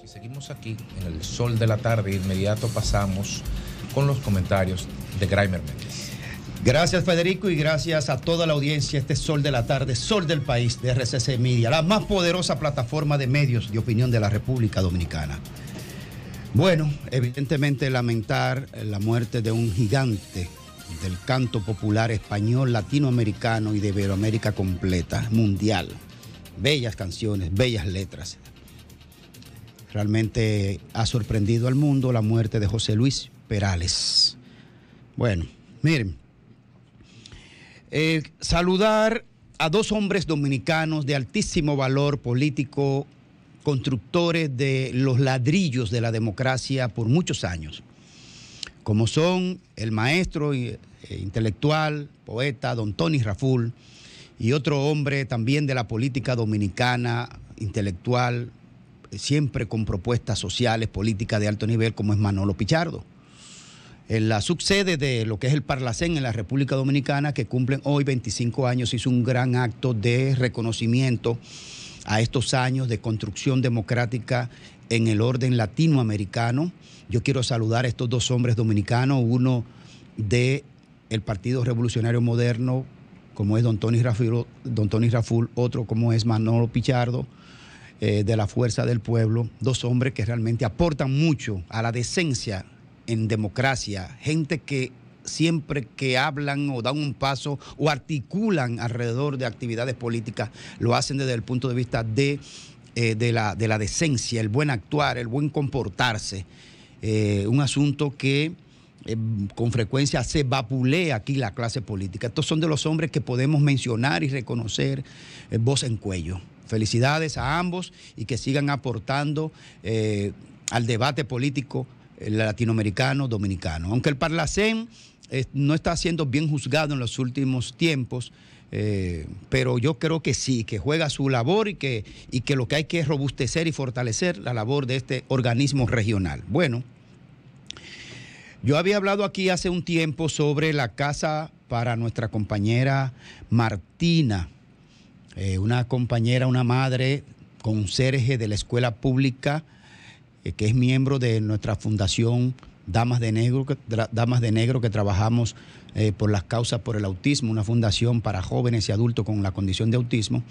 Si seguimos aquí en el sol de la tarde, inmediato pasamos con los comentarios de Grimer Méndez. Gracias Federico y gracias a toda la audiencia, este Sol de la Tarde, Sol del País de RCC Media, la más poderosa plataforma de medios de opinión de la República Dominicana. Bueno, evidentemente lamentar la muerte de un gigante del canto popular español, latinoamericano y de Iberoamérica completa, mundial. Bellas canciones, bellas letras. Realmente ha sorprendido al mundo la muerte de José Luis Perales. Bueno, miren, saludar a dos hombres dominicanos de altísimo valor político, constructores de los ladrillos de la democracia por muchos años como son el maestro eh, intelectual, poeta, don Tony Raful, y otro hombre también de la política dominicana, intelectual, eh, siempre con propuestas sociales, políticas de alto nivel, como es Manolo Pichardo. En la subsede de lo que es el Parlacén en la República Dominicana, que cumplen hoy 25 años, hizo un gran acto de reconocimiento a estos años de construcción democrática en el orden latinoamericano. Yo quiero saludar a estos dos hombres dominicanos, uno de el Partido Revolucionario Moderno, como es don Tony Raful, don Tony otro como es Manolo Pichardo, eh, de la Fuerza del Pueblo, dos hombres que realmente aportan mucho a la decencia en democracia, gente que siempre que hablan o dan un paso o articulan alrededor de actividades políticas, lo hacen desde el punto de vista de eh, de, la, decencia, el buen actuar, el buen comportarse. Eh, un asunto que eh, con frecuencia se vapulea aquí la clase política. Estos son de los hombres que podemos mencionar y reconocer voz en cuello. Felicidades a ambos y que sigan aportando al debate político latinoamericano, dominicano. Aunque el Parlacén no está siendo bien juzgado en los últimos tiempos, eh, pero yo creo que sí, que juega su labor y que, y que lo que hay que es robustecer y fortalecer la labor de este organismo regional. Bueno, yo había hablado aquí hace un tiempo sobre la casa para nuestra compañera Martina, eh, una compañera, una madre, conserje de la escuela pública, eh, que es miembro de nuestra fundación Damas de Negro, que, Damas de Negro, que trabajamos eh, por las causas por el autismo, una fundación para jóvenes y adultos con la condición de autismo,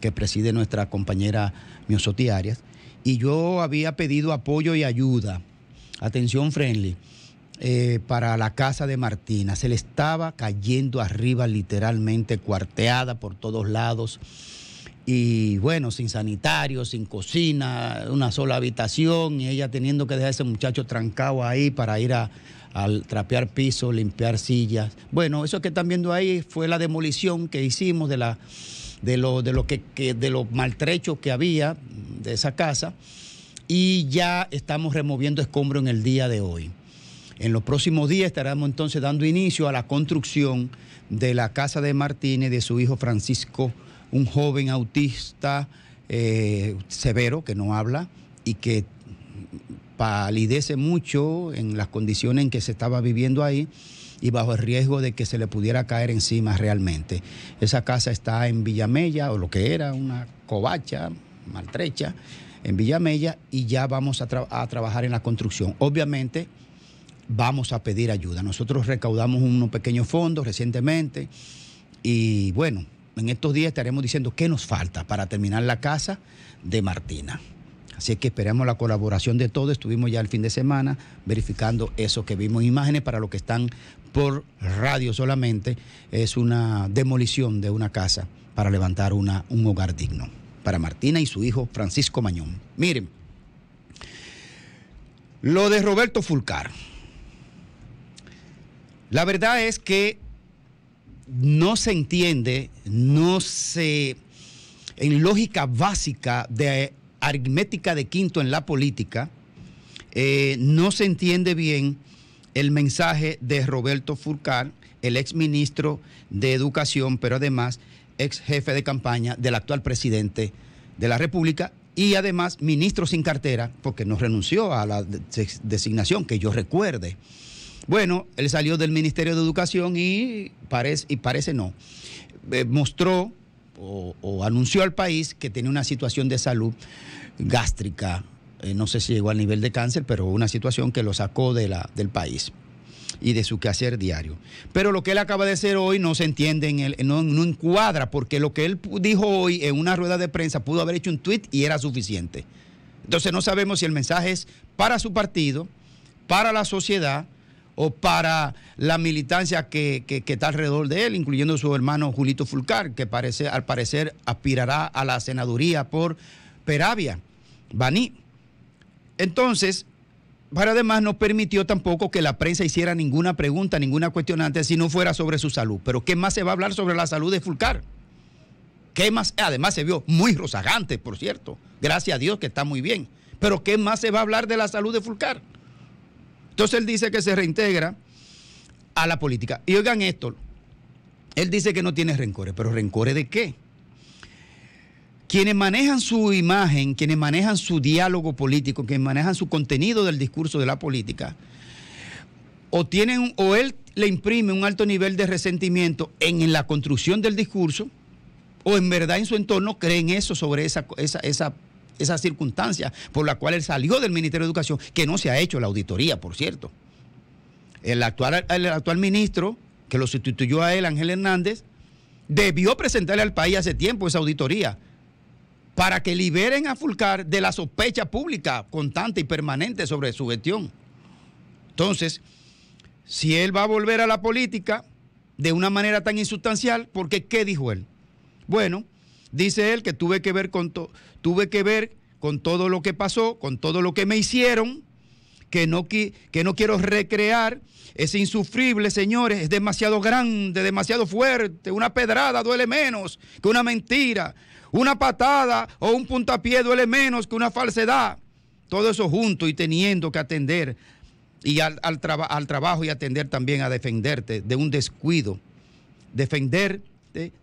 que preside nuestra compañera Miosoti Arias. Y yo había pedido apoyo y ayuda, atención friendly, eh, para la casa de Martina. Se le estaba cayendo arriba literalmente, cuarteada por todos lados y bueno, sin sanitario, sin cocina, una sola habitación, y ella teniendo que dejar a ese muchacho trancado ahí para ir a, trapear pisos, limpiar sillas. Bueno, eso que están viendo ahí fue la demolición que hicimos de, la, de, lo, de, lo que, de los maltrechos que había de esa casa, y ya estamos removiendo escombro en el día de hoy. En los próximos días estaremos entonces dando inicio a la construcción de la casa de Martínez de su hijo Francisco un joven autista eh, severo que no habla y que palidece mucho en las condiciones en que se estaba viviendo ahí y bajo el riesgo de que se le pudiera caer encima realmente. Esa casa está en Villamella, o lo que era, una covacha maltrecha, en Villamella, y ya vamos a trabajar en la construcción. Obviamente, vamos a pedir ayuda. Nosotros recaudamos unos pequeños fondos recientemente y bueno, en estos días estaremos diciendo qué nos falta para terminar la casa de Martina. Así que esperamos la colaboración de todos. Estuvimos ya el fin de semana verificando eso que vimos. Imágenes para los que están por radio solamente. Es una demolición de una casa para levantar una, un hogar digno para Martina y su hijo Francisco Mañón. Miren, lo de Roberto Fulcar. La verdad es que no se entiende, no se, en lógica básica de aritmética de quinto en la política, eh, no se entiende bien el mensaje de Roberto Furcal, el ex ministro de Educación, pero además ex jefe de campaña del actual presidente de la República y además ministro sin cartera, porque no renunció a la designación que yo recuerde. Bueno, él salió del Ministerio de Educación y parece, y parece no. Eh, mostró o, anunció al país que tenía una situación de salud gástrica. Eh, no sé si llegó al nivel de cáncer, pero una situación que lo sacó de la, del país y de su quehacer diario. Pero lo que él acaba de hacer hoy no se entiende, en no, no, encuadra, porque lo que él dijo hoy en una rueda de prensa pudo haber hecho un tuit y era suficiente. Entonces no sabemos si el mensaje es para su partido, para la sociedad o para la militancia que, está alrededor de él, incluyendo su hermano Julito Fulcar, que parece, al parecer aspirará a la senaduría por Peravia, Baní. Entonces, para además no permitió tampoco que la prensa hiciera ninguna pregunta, ninguna cuestionante, si no fuera sobre su salud. Pero ¿qué más se va a hablar sobre la salud de Fulcar? ¿Qué más? Además se vio muy rozagante, por cierto. Gracias a Dios que está muy bien. Pero ¿qué más se va a hablar de la salud de Fulcar? Entonces él dice que se reintegra a la política. Y oigan esto, él dice que no tiene rencores, pero rencores de qué? Quienes manejan su imagen, quienes manejan su diálogo político, quienes manejan su contenido del discurso de la política, o tienen, o él le imprime un alto nivel de resentimiento en, la construcción del discurso, o en verdad en su entorno creen eso sobre esa, esa, esa esa circunstancia por la cual él salió del Ministerio de Educación, que no se ha hecho la auditoría, por cierto. El actual, el actual ministro, que lo sustituyó a él, Ángel Hernández, debió presentarle al país hace tiempo esa auditoría para que liberen a Fulcar de la sospecha pública constante y permanente sobre su gestión. Entonces, si él va a volver a la política de una manera tan insustancial, porque ¿qué dijo él? Bueno, Dice él que tuve que ver con, tuve que ver con todo lo que pasó, con todo lo que me hicieron, que no, no quiero recrear. Es insufrible, señores, es demasiado grande, demasiado fuerte. Una pedrada duele menos que una mentira. Una patada o un puntapié duele menos que una falsedad. Todo eso junto y teniendo que atender y al, al trabajo y atender también a defenderte de un descuido. Defender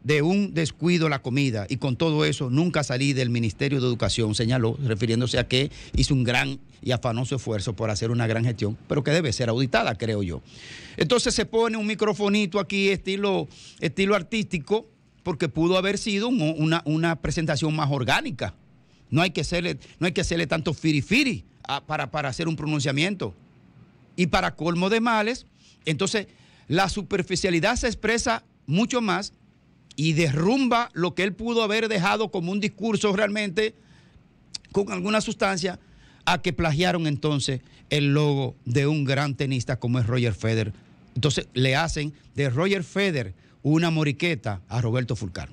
de un descuido la comida y con todo eso nunca salí del Ministerio de Educación, señaló, refiriéndose a que hizo un gran y afanoso esfuerzo por hacer una gran gestión, pero que debe ser auditada, creo yo. Entonces se pone un microfonito aquí, estilo, estilo artístico, porque pudo haber sido una, presentación más orgánica. No hay que hacerle, no hay que hacerle tanto firifiri para, para hacer un pronunciamiento. Y para colmo de males, entonces la superficialidad se expresa mucho más y derrumba lo que él pudo haber dejado como un discurso realmente con alguna sustancia a que plagiaron entonces el logo de un gran tenista como es Roger Federer. Entonces le hacen de Roger Federer una moriqueta a Roberto Fulcar.